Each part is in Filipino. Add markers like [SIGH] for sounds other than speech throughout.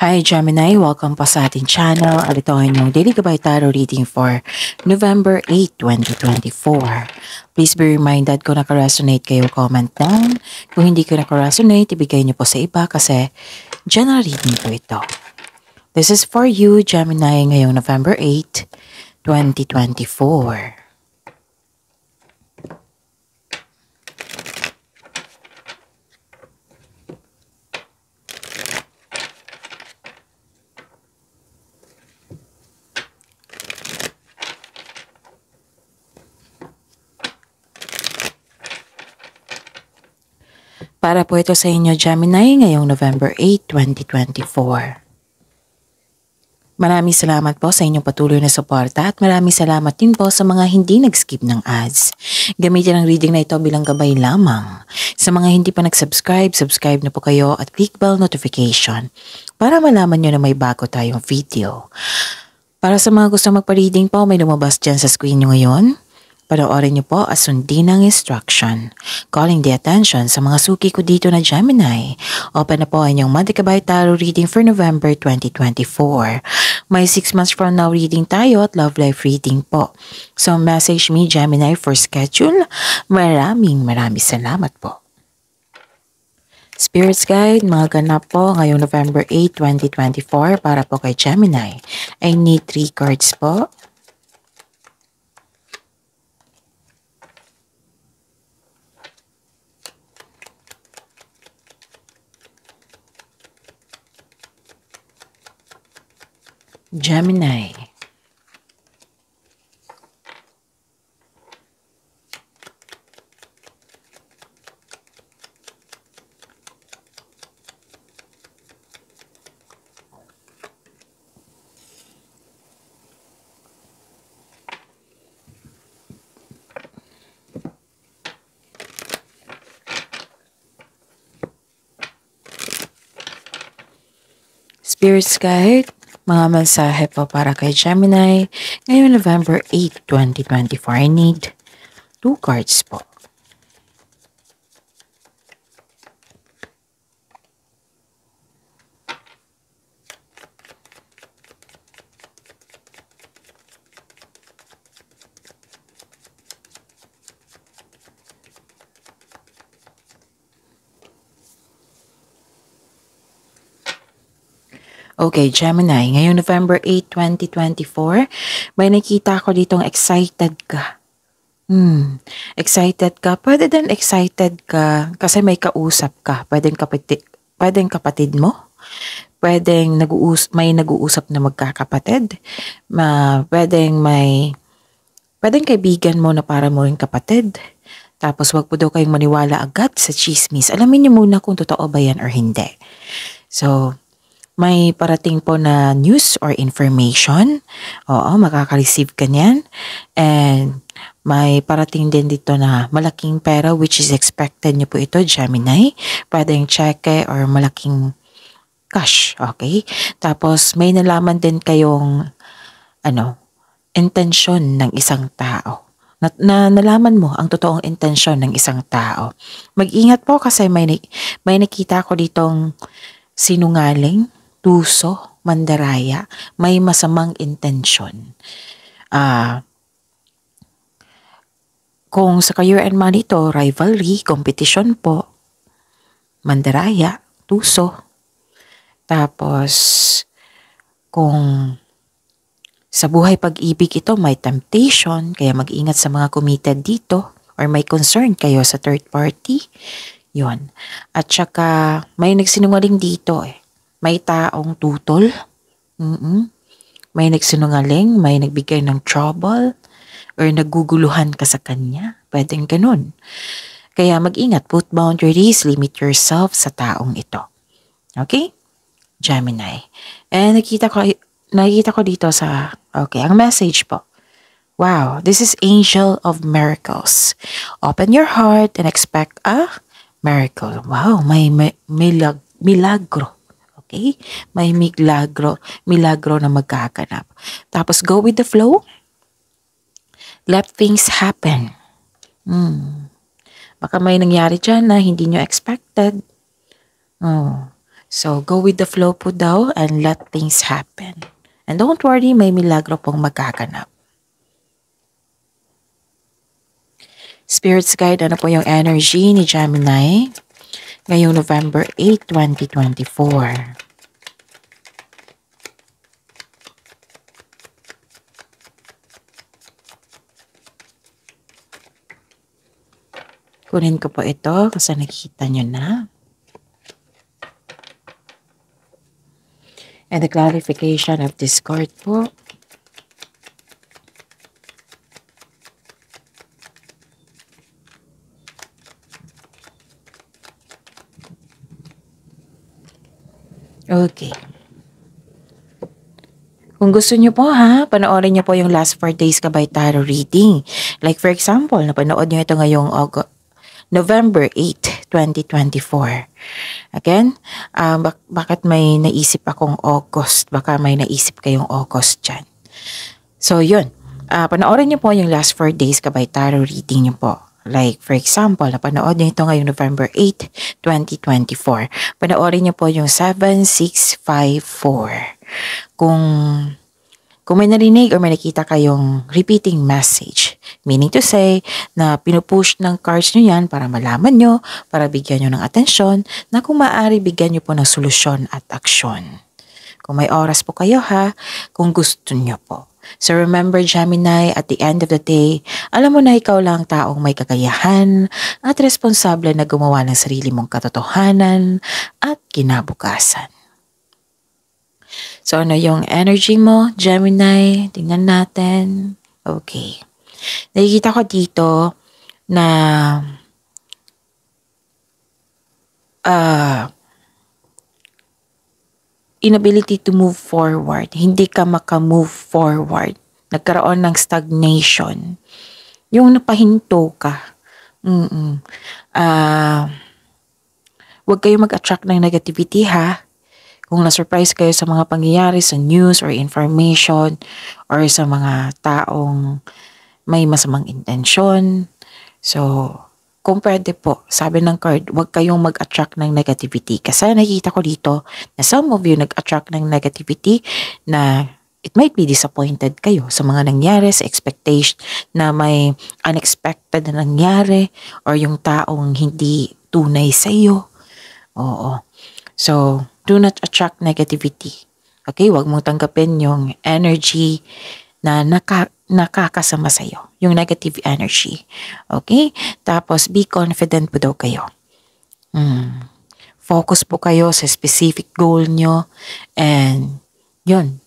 Hi Gemini, welcome po sa ating channel. At ito ang inyong Daily Gabay Tarot reading for November 8, 2024. Please be reminded kung nakaresonate kayo, comment down. Kung hindi kayo nakaresonate, ibigay niyo po sa iba kasi general reading po ito. This is for you, Gemini, ngayong November 8, 2024. Para po ito sa inyo Gemini ngayong November 8, 2024. Maraming salamat po sa inyong patuloy na suporta at maraming salamat din po sa mga hindi nag-skip ng ads. Gamitin ang reading na ito bilang gabay lamang. Sa mga hindi pa nag-subscribe, subscribe na po kayo at click bell notification para malaman nyo na may bago tayong video. Para sa mga gusto magpa-reading po, may lumabas dyan sa screen nyo ngayon. Panoorin niyo po at sundin ang instruction. Calling the attention sa mga suki ko dito na Gemini. Open na po ang inyong Monday Tarot reading for November 2024. May 6 months from now reading tayo at love life reading po. So message me Gemini for schedule. Maraming maraming salamat po. Spirits Guide, mga ganap po ngayong November 8, 2024 para po kay Gemini. I need 3 cards po. Gemini. Spirit's Guide Mga mensahe po para kay Gemini ngayong November 8, 2024. I need two cards po. Okay, Gemini, ngayong November 8, 2024, may nakita ko ditong excited ka. Hmm, excited ka? Pwede din excited ka kasi may kausap ka. Pwedeng kapatid, pwedeng kapatid mo. Pwedeng nag-uus may nag-uusap na magkakapatid. Ma, pwedeng may pwedeng kaibigan mo na para mo rin kapatid. Tapos wag po daw kayong maniwala agad sa chismis. Alamin niyo muna kung totoo ba yan or hindi. So, may parating po na news or information. Oo, makaka-receive ka niyan. And may parating din dito na malaking pera which is expected niyo po ito, Gemini. Pwedeng cheque or malaking cash, okay? Tapos may nalaman din kayong ano, intention ng isang tao. Na, na nalaman mo ang totoong intention ng isang tao. Mag-ingat po kasi may may nakita ko ditong sinungaling tuso, mandaraya, may masamang intention. Uh, ah, kung sa career and money to, rivalry, competition po, mandaraya, tuso. Tapos, kung sa buhay pag-ibig ito, may temptation, kaya mag-ingat sa mga committed dito or may concern kayo sa third party. yon At saka, may nagsinungaling dito eh. May taong tutol. Mm-mm. May nagsinungaling, may nagbigay ng trouble, or naguguluhan ka sa kanya. Pwedeng ganun. Kaya mag-ingat, put boundaries, limit yourself sa taong ito. Okay? Gemini. And nakita ko, nakita ko dito sa, okay, ang message po. Wow, this is Angel of Miracles. Open your heart and expect a miracle. Wow, may, may milag, milagro Okay? May milagro, milagro na magkakanap. Tapos go with the flow. Let things happen. Hmm. Baka may nangyari dyan na hindi nyo expected. Oh. So, go with the flow po daw and let things happen. And don't worry, may milagro pong magkakanap. Spirits Guide, ano po yung energy ni Gemini? ngayong November 8, 2024. Kunin ko po ito kasi nakikita nyo na. And the clarification of this card po Okay. Kung gusto niyo po ha, panoorin niyo po yung last 4 days kabay tarot reading. Like for example, napanood niyo ito ngayong August, November 8, 2024. Again, uh, bak bakit may naisip akong August? Baka may naisip kayong August dyan. So yun, uh, panoorin niyo po yung last 4 days kabay tarot reading niyo po. Like for example, napanood niyo ito ngayong November 8, 2024. Panoorin niyo po yung 7654. Kung kung may narinig or may nakita kayong repeating message, meaning to say na pinupush ng cards nyo yan para malaman nyo, para bigyan nyo ng atensyon, na kung maaari bigyan nyo po ng solusyon at aksyon. Kung may oras po kayo ha, kung gusto nyo po. So remember Gemini, at the end of the day, alam mo na ikaw lang taong may kakayahan at responsable na gumawa ng sarili mong katotohanan at kinabukasan. So ano yung energy mo, Gemini? Tingnan natin. Okay. Nakikita ko dito na uh, inability to move forward. Hindi ka makamove forward. Nagkaroon ng stagnation. Yung napahinto ka. Mm-mm. Uh, huwag kayo mag-attract ng negativity ha. Kung na-surprise kayo sa mga pangyayari sa news or information or sa mga taong may masamang intensyon. So, kung pwede po, sabi ng card, huwag kayong mag-attract ng negativity. Kasi nakita ko dito na some of you nag-attract ng negativity na it might be disappointed kayo sa mga nangyari, sa expectation na may unexpected na nangyari or yung taong hindi tunay sa iyo. Oo. So, do not attract negativity. Okay, huwag mong tanggapin yung energy na naka, nakakasama sa iyo yung negative energy. Okay? Tapos, be confident po daw kayo. Hmm. Focus po kayo sa specific goal nyo. And, yun.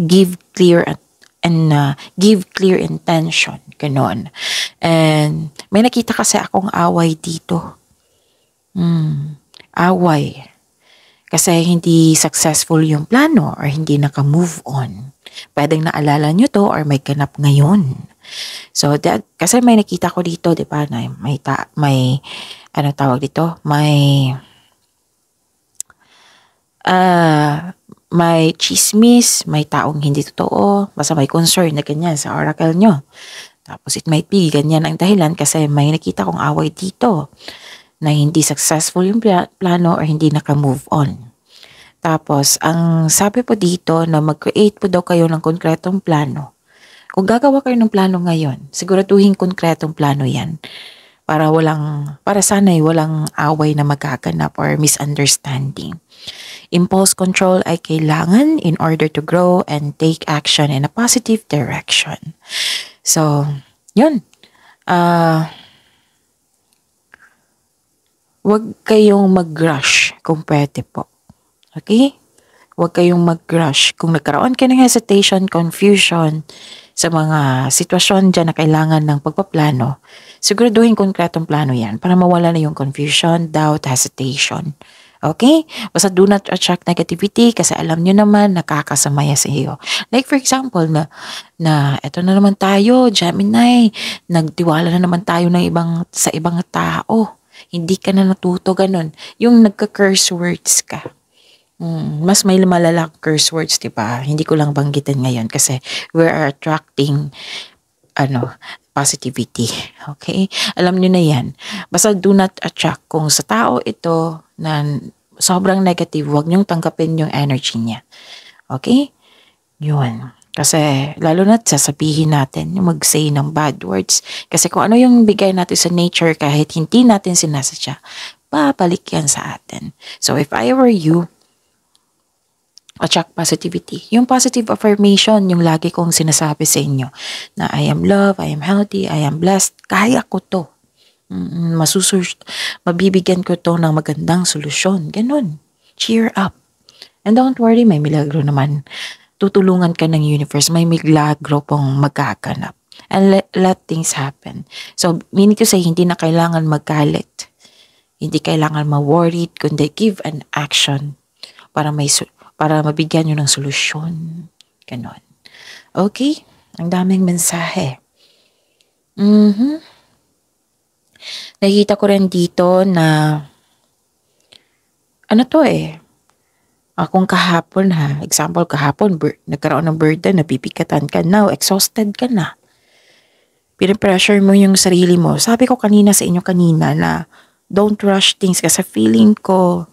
Give clear at and uh, give clear intention. Ganon. And may nakita kasi akong away dito. Hmm. Away. Kasi hindi successful yung plano or hindi naka-move on. Pwedeng naalala nyo to or may ganap ngayon. So, that, kasi may nakita ko dito, di ba, na may, ta, may, ano tawag dito, may, ah, uh, may chismis, may taong hindi totoo, basta may concern na ganyan sa oracle nyo. Tapos it might be ganyan ang dahilan kasi may nakita kong away dito na hindi successful yung plano or hindi naka-move on. Tapos, ang sabi po dito na mag-create po daw kayo ng konkretong plano kung gagawa kayo ng plano ngayon, siguraduhin konkretong plano yan. Para walang, para sana'y walang away na magkaganap or misunderstanding. Impulse control ay kailangan in order to grow and take action in a positive direction. So, yun. Uh, ah, wag kayong mag-rush kung pwede po. Okay? Huwag kayong mag-rush. Kung nagkaroon ka ng hesitation, confusion, sa mga sitwasyon dyan na kailangan ng pagpaplano, siguraduhin konkretong plano yan para mawala na yung confusion, doubt, hesitation. Okay? Basta do not attract negativity kasi alam nyo naman nakakasama yan sa iyo. Like for example, na, na eto na naman tayo, Gemini, nagtiwala na naman tayo ng ibang, sa ibang tao. Hindi ka na natuto ganun. Yung nagka-curse words ka. Mm, mas may lumalala curse words, 'di ba? Hindi ko lang banggitin ngayon kasi we are attracting ano, positivity. Okay? Alam niyo na 'yan. Basta do not attract kung sa tao ito na sobrang negative, wag niyong tanggapin yung energy niya. Okay? 'Yun. Kasi lalo na sasabihin natin yung mag-say ng bad words. Kasi kung ano yung bigay natin sa nature kahit hindi natin sinasadya, babalik yan sa atin. So if I were you, attract positivity. Yung positive affirmation, yung lagi kong sinasabi sa inyo na I am love, I am healthy, I am blessed, kaya ko to. Masusus mabibigyan ko to ng magandang solusyon. Ganun. Cheer up. And don't worry, may milagro naman. Tutulungan ka ng universe. May milagro pong magkaganap. And let, let things happen. So, meaning ko sa hindi na kailangan magkalit. Hindi kailangan ma-worried, kundi give an action para may para mabigyan nyo ng solusyon. Ganon. Okay? Ang daming mensahe. Mm-hmm. Nakikita ko rin dito na ano to eh. Akong ah, kahapon ha, example kahapon, nagkaroon ng burden, napipikatan ka now, exhausted ka na. Pinipressure mo yung sarili mo. Sabi ko kanina sa inyo kanina na don't rush things kasi feeling ko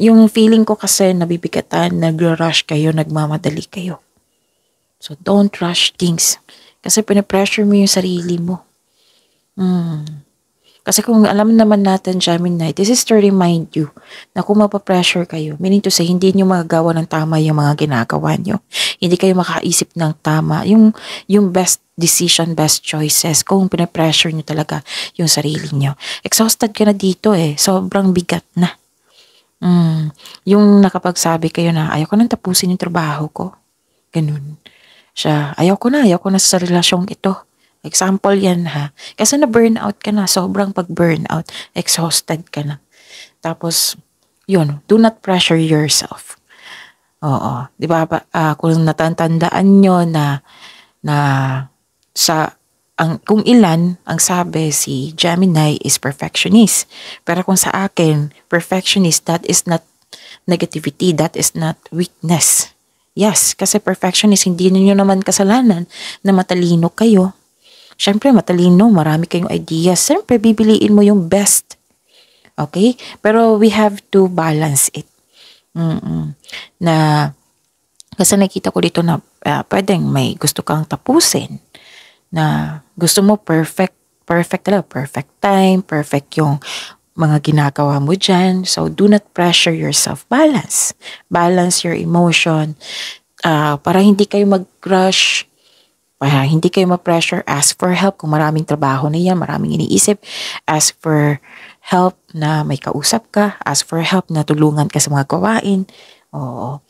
yung feeling ko kasi nabibigatan, nagra-rush kayo, nagmamadali kayo. So, don't rush things. Kasi pinapressure mo yung sarili mo. Hmm. Kasi kung alam naman natin, Gemini, this is to remind you na kung mapapressure kayo, meaning to say, hindi nyo magagawa ng tama yung mga ginagawa nyo. Hindi kayo makaisip ng tama. Yung, yung best decision, best choices, kung pinapressure nyo talaga yung sarili nyo. Exhausted ka na dito eh. Sobrang bigat na. Hmm, yung nakapagsabi kayo na, ayoko ko nang tapusin yung trabaho ko." Ganun. Siya, ayoko na, ayoko na sa relasyong ito." Example yan ha. Kasi na-burnout ka na, sobrang pag-burnout, exhausted ka na. Tapos, yun, do not pressure yourself. Oo, 'di ba? Uh, kung natatandaan niyo na na sa ang kung ilan ang sabi si Gemini is perfectionist. Pero kung sa akin, perfectionist, that is not negativity, that is not weakness. Yes, kasi perfectionist, hindi niyo naman kasalanan na matalino kayo. Siyempre, matalino, marami kayong ideas. Siyempre, bibiliin mo yung best. Okay? Pero we have to balance it. Mm-mm. Na, kasi nakita ko dito na uh, pwedeng may gusto kang tapusin na gusto mo perfect, perfect talaga, perfect time, perfect yung mga ginagawa mo dyan. So, do not pressure yourself. Balance. Balance your emotion. Uh, para hindi kayo mag-crush. Para hindi kayo ma-pressure. Ask for help. Kung maraming trabaho na yan, maraming iniisip. Ask for help na may kausap ka. Ask for help na tulungan ka sa mga gawain. Oo.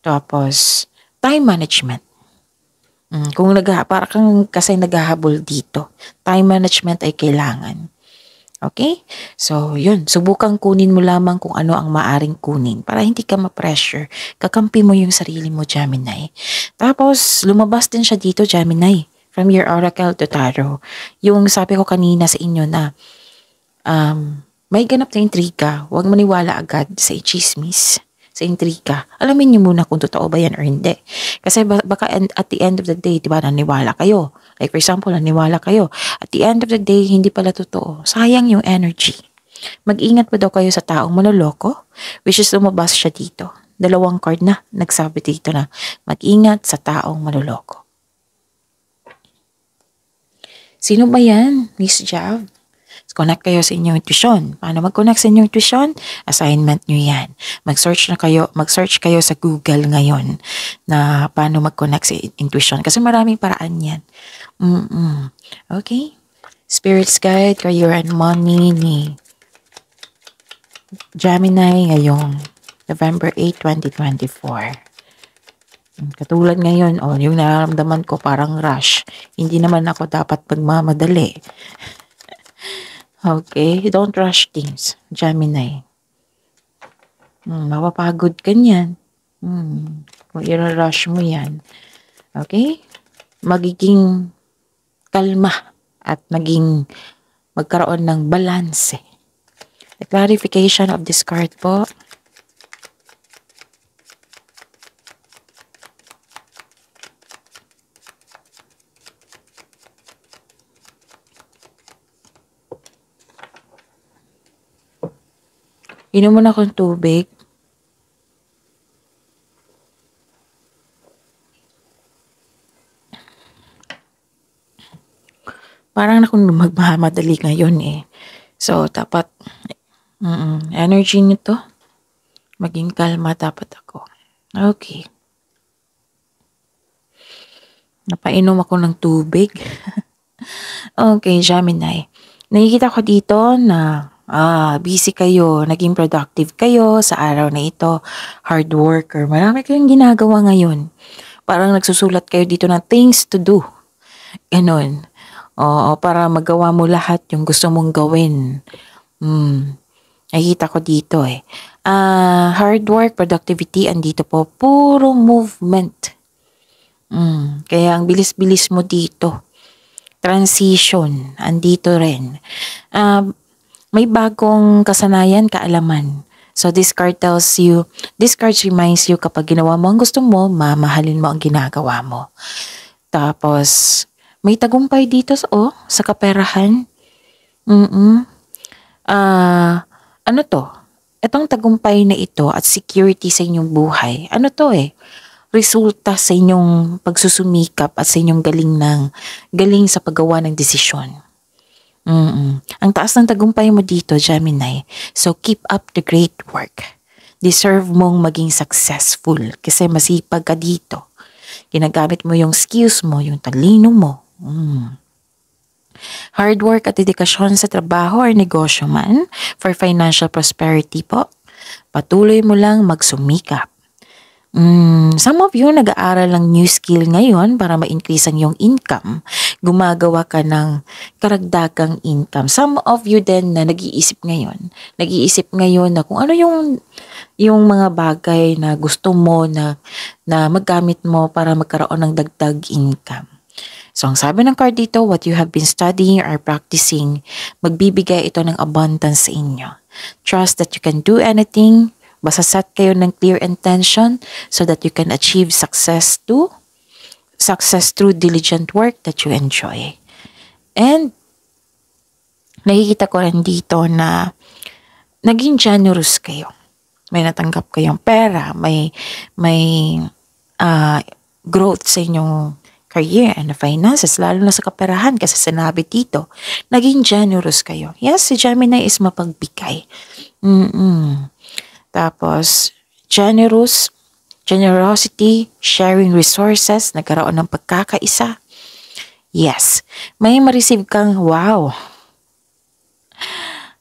Tapos, time management. Mm, kung nagha para kang kasi naghahabol dito. Time management ay kailangan. Okay? So, yun. Subukan kunin mo lamang kung ano ang maaring kunin para hindi ka ma-pressure. Kakampi mo yung sarili mo, Gemini. Tapos, lumabas din siya dito, Gemini, from your oracle to tarot. Yung sabi ko kanina sa inyo na um, may ganap na intriga. Huwag maniwala agad sa chismis sa intriga. Alamin niyo muna kung totoo ba yan or hindi. Kasi baka at the end of the day, di ba, naniwala kayo. Like for example, naniwala kayo. At the end of the day, hindi pala totoo. Sayang yung energy. Mag-ingat pa daw kayo sa taong manloloko, which is lumabas siya dito. Dalawang card na, nagsabi dito na, mag-ingat sa taong manloloko. Sino ba yan, Miss Jav? Connect kayo sa inyong intuition. Paano mag-connect sa inyong intuition? Assignment nyo yan. Mag-search na kayo, mag-search kayo sa Google ngayon na paano mag-connect sa intuition. Kasi maraming paraan yan. Mm -mm. Okay? Spirits Guide, Career and Money ni Gemini ngayong November 8, 2024. Hmm, katulad ngayon, oh, yung nararamdaman ko parang rush. Hindi naman ako dapat magmamadali. Okay, don't rush things, Gemini. Hmm, mapapagod ka niyan. Hmm, kung i-rush mo yan. Okay? Magiging kalma at maging magkaroon ng balance. The clarification of this card po Inom mo na akong tubig. Parang na akong madali ngayon eh. So, dapat mm, -mm energy nito, Maging kalma dapat ako. Okay. Napainom ako ng tubig. [LAUGHS] okay, Gemini. Nakikita ko dito na Ah, busy kayo, naging productive kayo sa araw na ito, hard worker, marami kayong ginagawa ngayon. Parang nagsusulat kayo dito ng things to do. Ganon. Oo, para magawa mo lahat yung gusto mong gawin. Hmm, nakita ko dito eh. Ah, hard work, productivity, andito po, puro movement. Hmm, kaya ang bilis-bilis mo dito. Transition, andito rin. Ah, uh, may bagong kasanayan, kaalaman. So this card tells you, this card reminds you kapag ginawa mo ang gusto mo, mamahalin mo ang ginagawa mo. Tapos, may tagumpay dito sa, oh, sa kaperahan. Mm-mm. Uh, ano to? Itong tagumpay na ito at security sa inyong buhay, ano to eh? Resulta sa inyong pagsusumikap at sa inyong galing ng galing sa paggawa ng desisyon. Mm-mm. Ang taas ng tagumpay mo dito, Gemini. So keep up the great work. Deserve mong maging successful kasi masipag ka dito. Ginagamit mo yung skills mo, yung talino mo. Mm. Hard work at dedikasyon sa trabaho or negosyo man for financial prosperity po. Patuloy mo lang magsumikap. Mm, some of you nag-aaral ng new skill ngayon para ma-increase ang iyong income. Gumagawa ka ng karagdagang income. Some of you din na nag-iisip ngayon. Nag-iisip ngayon na kung ano yung yung mga bagay na gusto mo na na magamit mo para magkaroon ng dagdag income. So, ang sabi ng card dito, what you have been studying or practicing, magbibigay ito ng abundance sa inyo. Trust that you can do anything Masaset kayo ng clear intention so that you can achieve success to success through diligent work that you enjoy. And nakikita ko rin dito na naging generous kayo. May natanggap kayong pera, may may uh, growth sa inyong career and finances, lalo na sa kaperahan kasi sinabi dito, naging generous kayo. Yes, si Gemini is mapagbigay. Mm-mm. Tapos, generous, generosity, sharing resources, nagkaroon ng pagkakaisa. Yes, may ma-receive kang wow.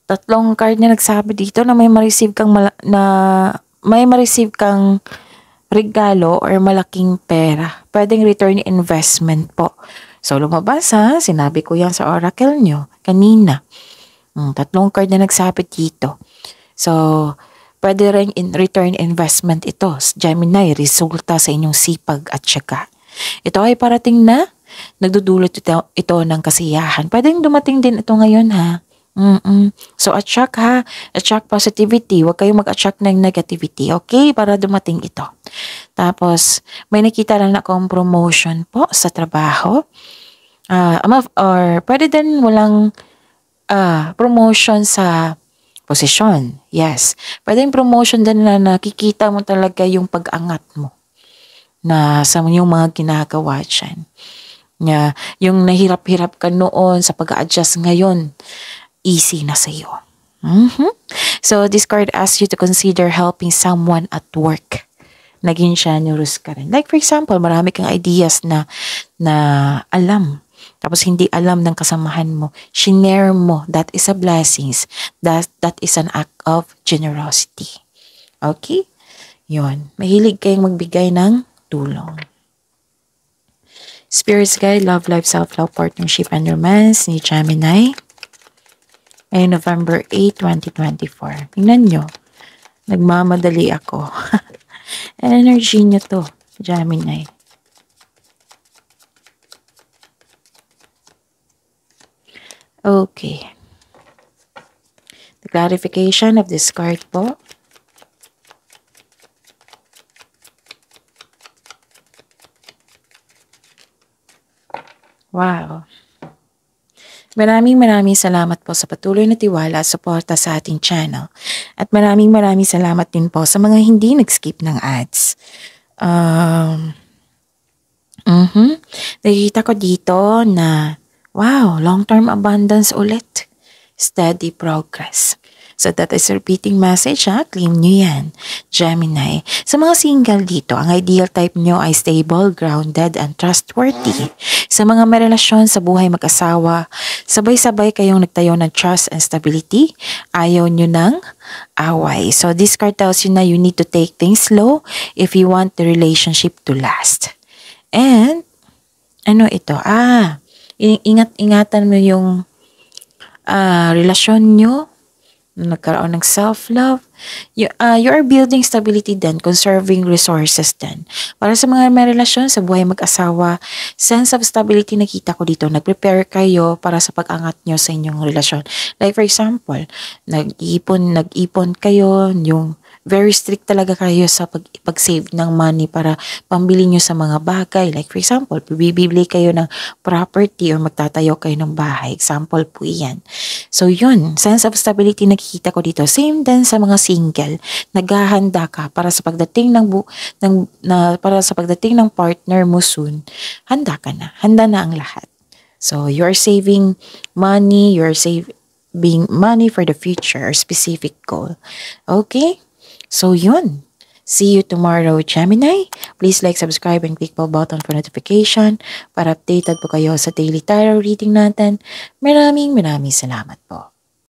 Tatlong card na nagsabi dito na may ma-receive kang na may ma-receive kang regalo or malaking pera. Pwedeng return investment po. So lumabas ha, sinabi ko yan sa oracle nyo kanina. Hmm, tatlong card na nagsabi dito. So, Pwede rin in return investment ito, Gemini, resulta sa inyong sipag at syaga. Ito ay parating na, nagdudulot ito, ito ng kasiyahan. Pwedeng dumating din ito ngayon ha. Mm-mm. So attract ha, attract positivity. Huwag kayong mag-attract ng negativity, okay? Para dumating ito. Tapos, may nakita lang na akong promotion po sa trabaho. Uh, or pwede din walang uh, promotion sa Posisyon, yes. Pwede yung promotion din na nakikita mo talaga yung pag-angat mo na sa yung mga ginagawa dyan. Na, yung nahirap-hirap ka noon sa pag-adjust ngayon, easy na sa iyo. Mm-hmm. So, this card asks you to consider helping someone at work. Naging siya, nurus ka rin. Like for example, marami kang ideas na, na alam tapos hindi alam ng kasamahan mo, shinare mo, that is a blessings. That, that is an act of generosity. Okay? Yun. Mahilig kayong magbigay ng tulong. Spirits Guide, Love, Life, Self-Love, Partnership, and Romance ni Gemini. Ngayon, November 8, 2024. Tingnan nyo. Nagmamadali ako. [LAUGHS] Energy nyo to, Gemini. Okay. The clarification of this card po. Wow. Maraming maraming salamat po sa patuloy na tiwala at suporta sa ating channel. At maraming maraming salamat din po sa mga hindi nag-skip ng ads. Um, uh, mm -hmm. Nakikita ko dito na Wow, long-term abundance ulit. Steady progress. So that is repeating message ha, claim nyo yan. Gemini, sa mga single dito, ang ideal type nyo ay stable, grounded, and trustworthy. Sa mga may relasyon sa buhay mag-asawa, sabay-sabay kayong nagtayo ng trust and stability. Ayaw nyo ng away. So this card tells you na you need to take things slow if you want the relationship to last. And, ano ito? Ah, ingat-ingatan mo yung uh, relasyon nyo, nagkaroon ng self-love. You, uh, ah, you are building stability then, conserving resources then. Para sa mga may relasyon, sa buhay mag-asawa, sense of stability nakita ko dito. Nag-prepare kayo para sa pag-angat nyo sa inyong relasyon. Like for example, nag-ipon, nag-ipon kayo, yung very strict talaga kayo sa pag, pag-save ng money para pambili nyo sa mga bagay. Like for example, bibili kayo ng property or magtatayo kayo ng bahay. Example po yan. So yun, sense of stability nakikita ko dito. Same din sa mga single. Naghahanda ka para sa pagdating ng, bu- ng na, para sa pagdating ng partner mo soon. Handa ka na. Handa na ang lahat. So you're saving money, you're saving being money for the future or specific goal. Okay? So yun. See you tomorrow, Gemini. Please like, subscribe, and click the button for notification para updated po kayo sa daily tarot reading natin. Maraming maraming salamat po.